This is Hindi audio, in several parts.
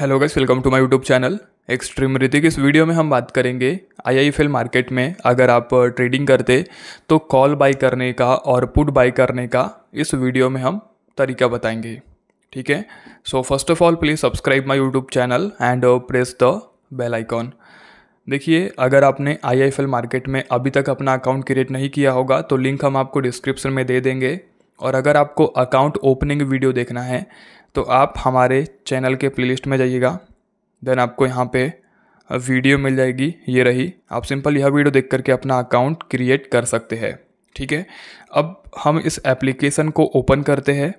hello guys welcome to my YouTube channel extreme Hrithik इस वीडियो में हम बात करेंगे आईआईएफएल मार्केट में अगर आप ट्रेडिंग uh, करते तो कॉल बाय करने का और पुट बाय करने का इस वीडियो में हम तरीका बताएंगे ठीक है so first of all please subscribe my YouTube channel and press the bell icon देखिए अगर आपने आई मार्केट में अभी तक अपना अकाउंट क्रिएट नहीं किया होगा तो लिंक हम आपको डिस्क्रिप्शन में दे देंगे और अगर आपको अकाउंट ओपनिंग वीडियो देखना है तो आप हमारे चैनल के प्लेलिस्ट में जाइएगा देन आपको यहाँ पे वीडियो मिल जाएगी ये रही आप सिंपल यह वीडियो देख करके अपना अकाउंट क्रिएट कर सकते हैं ठीक है अब हम इस एप्लीकेशन को ओपन करते हैं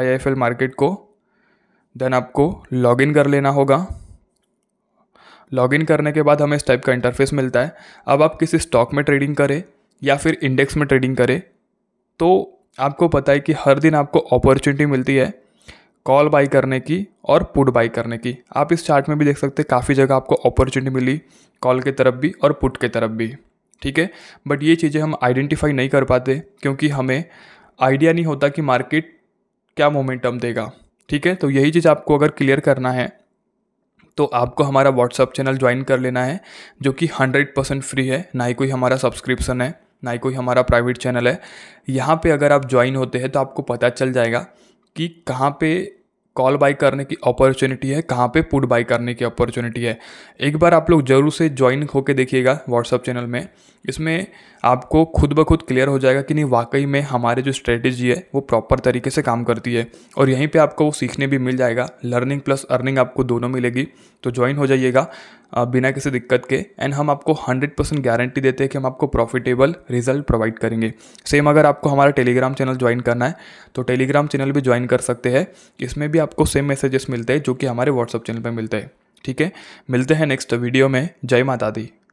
आई मार्केट को देन आपको लॉगिन कर लेना होगा लॉगिन करने के बाद हमें इस टाइप का इंटरफेस मिलता है अब आप किसी स्टॉक में ट्रेडिंग करें या फिर इंडेक्स में ट्रेडिंग करें तो आपको पता है कि हर दिन आपको अपॉर्चुनिटी मिलती है कॉल बाई करने की और पुट बाई करने की आप इस चार्ट में भी देख सकते हैं काफ़ी जगह आपको अपॉर्चुनिटी मिली कॉल के तरफ भी और पुट के तरफ भी ठीक है बट ये चीज़ें हम आइडेंटिफाई नहीं कर पाते क्योंकि हमें आइडिया नहीं होता कि मार्केट क्या मोमेंटम देगा ठीक है तो यही चीज़ आपको अगर क्लियर करना है तो आपको हमारा व्हाट्सअप चैनल ज्वाइन कर लेना है जो कि हंड्रेड परसेंट फ्री है ना ही कोई हमारा सब्सक्रिप्शन है ना ही कोई हमारा प्राइवेट चैनल है यहाँ पे अगर आप ज्वाइन होते हैं तो आपको पता चल जाएगा कि कहाँ पे कॉल बाई करने की अपॉर्चुनिटी है कहाँ पे पुट बाई करने की अपॉर्चुनिटी है एक बार आप लोग जरूर से ज्वाइन होकर देखिएगा व्हाट्सअप चैनल में इसमें आपको खुद ब खुद क्लियर हो जाएगा कि नहीं वाकई में हमारे जो स्ट्रेटेजी है वो प्रॉपर तरीके से काम करती है और यहीं पे आपको वो सीखने भी मिल जाएगा लर्निंग प्लस अर्निंग आपको दोनों मिलेगी तो ज्वाइन हो जाइएगा बिना किसी दिक्कत के एंड हम आपको 100 परसेंट गारंटी देते हैं कि हम आपको प्रॉफिटेबल रिजल्ट प्रोवाइड करेंगे सेम अगर आपको हमारा टेलीग्राम चैनल ज्वाइन करना है तो टेलीग्राम चैनल भी ज्वाइन कर सकते हैं इसमें भी आपको सेम मैसेजेस मिलते हैं जो कि हमारे व्हाट्सअप चैनल पर मिलते हैं ठीक है मिलते हैं नेक्स्ट वीडियो में जय माता दी